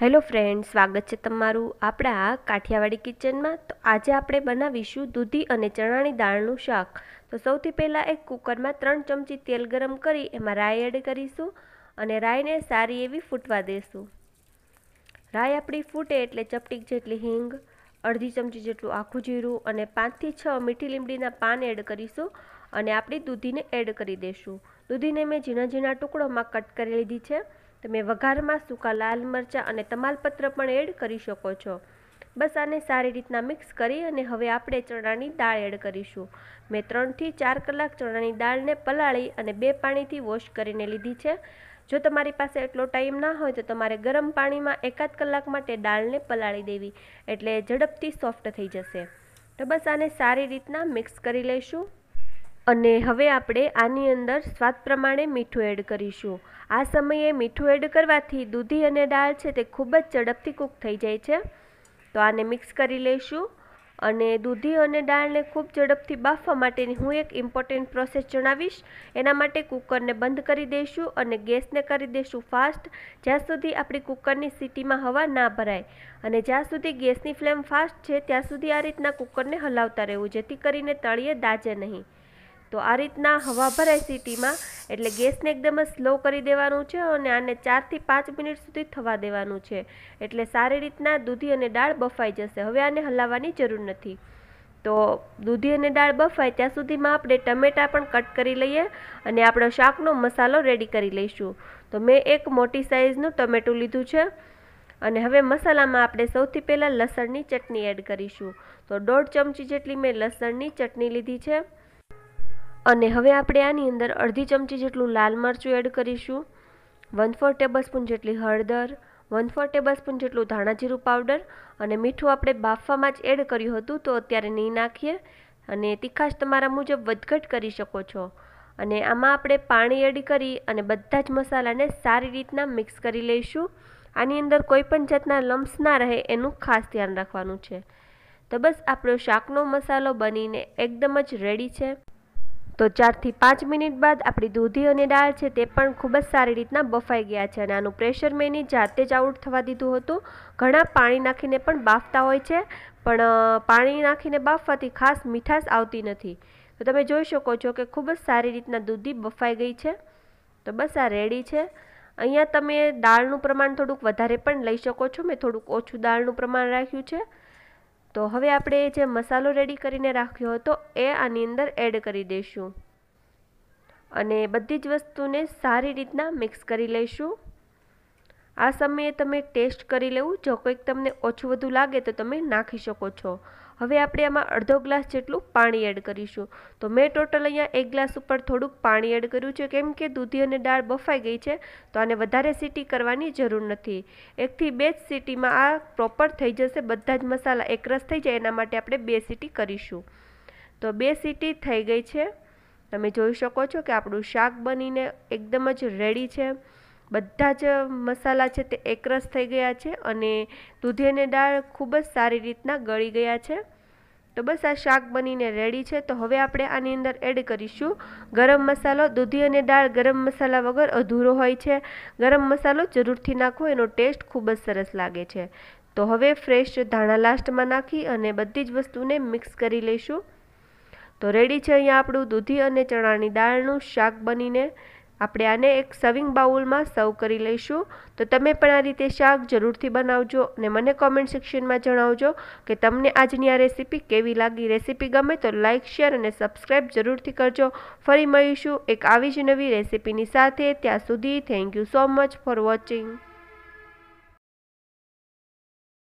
hello friend સ્વાગત છે તમારું આપણા કાઠિયાવાડી કિચનમાં તો આજે આપણે બનાવીશું દૂધી અને ચણાની દાળનું શાક તો સૌથી પહેલાં એક કુકરમાં ત્રણ ચમચી તેલ ગરમ કરી એમાં રાઈ એડ કરીશું અને રાઈને સારી એવી ફૂટવા દઈશું રાઈ આપણી ફૂટે એટલે ચપટીક જેટલી હિંગ અડધી ચમચી જેટલું આખું જીરું અને પાંચથી છ મીઠી લીમડીના પાન એડ કરીશું અને આપણી દૂધીને એડ કરી દઈશું દૂધીને મેં ઝીણા ઝીણા ટુકડોમાં કટ કરી લીધી છે તમે વઘારમાં સૂકા લાલ મરચાં અને તમાલપત્ર પણ એડ કરી શકો છો બસ આને સારી રીતના મિક્સ કરી અને હવે આપણે ચણાની દાળ એડ કરીશું મેં ત્રણથી ચાર કલાક ચણાની દાળને પલાળી અને બે પાણીથી વોશ કરીને લીધી છે જો તમારી પાસે એટલો ટાઈમ ના હોય તો તમારે ગરમ પાણીમાં એકાદ કલાક માટે દાળને પલાળી દેવી એટલે ઝડપથી સોફ્ટ થઈ જશે તો બસ આને સારી રીતના મિક્સ કરી લઈશું અને હવે આપણે આની અંદર સ્વાદ પ્રમાણે મીઠું એડ કરીશું આ સમયે મીઠું એડ કરવાથી દૂધી અને દાળ છે તે ખૂબ જ ઝડપથી કૂક થઈ જાય છે તો આને મિક્સ કરી લઈશું અને દૂધી અને દાળને ખૂબ ઝડપથી બાફવા માટેની હું એક ઇમ્પોર્ટન્ટ પ્રોસેસ જણાવીશ એના માટે કુકરને બંધ કરી દઈશું અને ગેસને કરી દઈશું ફાસ્ટ જ્યાં સુધી આપણી કુકરની સીટીમાં હવા ના ભરાય અને જ્યાં સુધી ગેસની ફ્લેમ ફાસ્ટ છે ત્યાં સુધી આ રીતના કુકરને હલાવતા રહેવું જેથી કરીને તળિયે દાજે નહીં તો આ રીતના હવા ભરાય સિટીમાં એટલે ગેસને એકદમ સ્લો કરી દેવાનું છે અને આને ચારથી પાંચ મિનિટ સુધી થવા દેવાનું છે એટલે સારી રીતના દૂધી અને દાળ બફાઈ જશે હવે આને હલાવવાની જરૂર નથી તો દૂધી અને દાળ બફાય ત્યાં સુધીમાં આપણે ટમેટા પણ કટ કરી લઈએ અને આપણો શાકનો મસાલો રેડી કરી લઈશું તો મેં એક મોટી સાઇઝનું ટમેટું લીધું છે અને હવે મસાલામાં આપણે સૌથી પહેલાં લસણની ચટણી એડ કરીશું તો દોઢ ચમચી જેટલી મેં લસણની ચટણી લીધી છે અને હવે આપણે આની અંદર અડધી ચમચી જેટલું લાલ મરચું એડ કરીશું વન ફોર ટેબલસ્પૂન જેટલી હળદર વન ફોર ટેબલસ્પૂન જેટલું ધાણાજીરું પાવડર અને મીઠું આપણે બાફવામાં જ એડ કર્યું હતું તો અત્યારે નહીં નાખીએ અને તીખાશ તમારા મુજબ વધઘટ કરી શકો છો અને આમાં આપણે પાણી એડ કરી અને બધા જ મસાલાને સારી રીતના મિક્સ કરી લઈશું આની અંદર કોઈપણ જાતના લમ્સ ના રહે એનું ખાસ ધ્યાન રાખવાનું છે તો બસ આપણો શાકનો મસાલો બનીને એકદમ જ રેડી છે તો ચારથી પાંચ મિનિટ બાદ આપણી દૂધી અને દાળ છે તે પણ ખૂબ જ સારી રીતના બફાઈ ગયા છે અને આનું પ્રેશર મેં એની જાતે જ આઉટ થવા દીધું હતું ઘણા પાણી નાખીને પણ બાફતા હોય છે પણ પાણી નાખીને બાફવાથી ખાસ મીઠાશ આવતી નથી તો તમે જોઈ શકો છો કે ખૂબ જ સારી રીતના દૂધી બફાઈ ગઈ છે તો બસ આ રેડી છે અહીંયા તમે દાળનું પ્રમાણ થોડુંક વધારે પણ લઈ શકો છો મેં થોડુંક ઓછું દાળનું પ્રમાણ રાખ્યું છે તો હવે આપણે જે મસાલો રેડી કરીને રાખ્યો હતો એ આની અંદર એડ કરી દઈશું અને બધી જ વસ્તુને સારી રીતના મિક્સ કરી લઈશું આ સમયે તમે ટેસ્ટ કરી લેવું જો કોઈક તમને ઓછું વધુ લાગે તો તમે નાખી શકો છો હવે આપણે આમાં અડધો ગ્લાસ જેટલું પાણી એડ કરીશું તો મેં ટોટલ અહીંયા એક ગ્લાસ ઉપર થોડુંક પાણી એડ કર્યું છે કેમ કે દૂધી અને દાળ બફાઈ ગઈ છે તો આને વધારે સીટી કરવાની જરૂર નથી એકથી બે જ સીટીમાં આ પ્રોપર થઈ જશે બધા જ મસાલા એકરસ થઈ જાય એના માટે આપણે બે સીટી કરીશું તો બે સીટી થઈ ગઈ છે તમે જોઈ શકો છો કે આપણું શાક બનીને એકદમ જ રેડી છે બધા જ મસાલા છે તે એકરસ થઈ ગયા છે અને દૂધી દાળ ખૂબ જ સારી રીતના ગળી ગયા છે તો બસ આ શાક બનીને રેડી છે તો હવે આપણે આની અંદર એડ કરીશું ગરમ મસાલો દૂધી અને દાળ ગરમ મસાલા વગર અધૂરો હોય છે ગરમ મસાલો જરૂરથી નાખો એનો ટેસ્ટ ખૂબ જ સરસ લાગે છે તો હવે ફ્રેશ ધાણા લાસ્ટમાં નાખી અને બધી જ વસ્તુને મિક્સ કરી લઈશું તો રેડી છે અહીંયા આપણું દૂધી અને ચણાની દાળનું શાક બનીને આપણે આને એક સવિંગ બાઉલમાં સર્વ કરી લઈશું તો તમે પણ આ રીતે શાક જરૂરથી બનાવજો અને મને કોમેન્ટ સેક્શનમાં જણાવજો કે તમને આજની આ રેસીપી કેવી લાગી રેસીપી ગમે તો લાઇક શેર અને સબસ્ક્રાઈબ જરૂરથી કરજો ફરી મળીશું એક આવી જ નવી રેસીપીની સાથે ત્યાં સુધી thank you so much for watching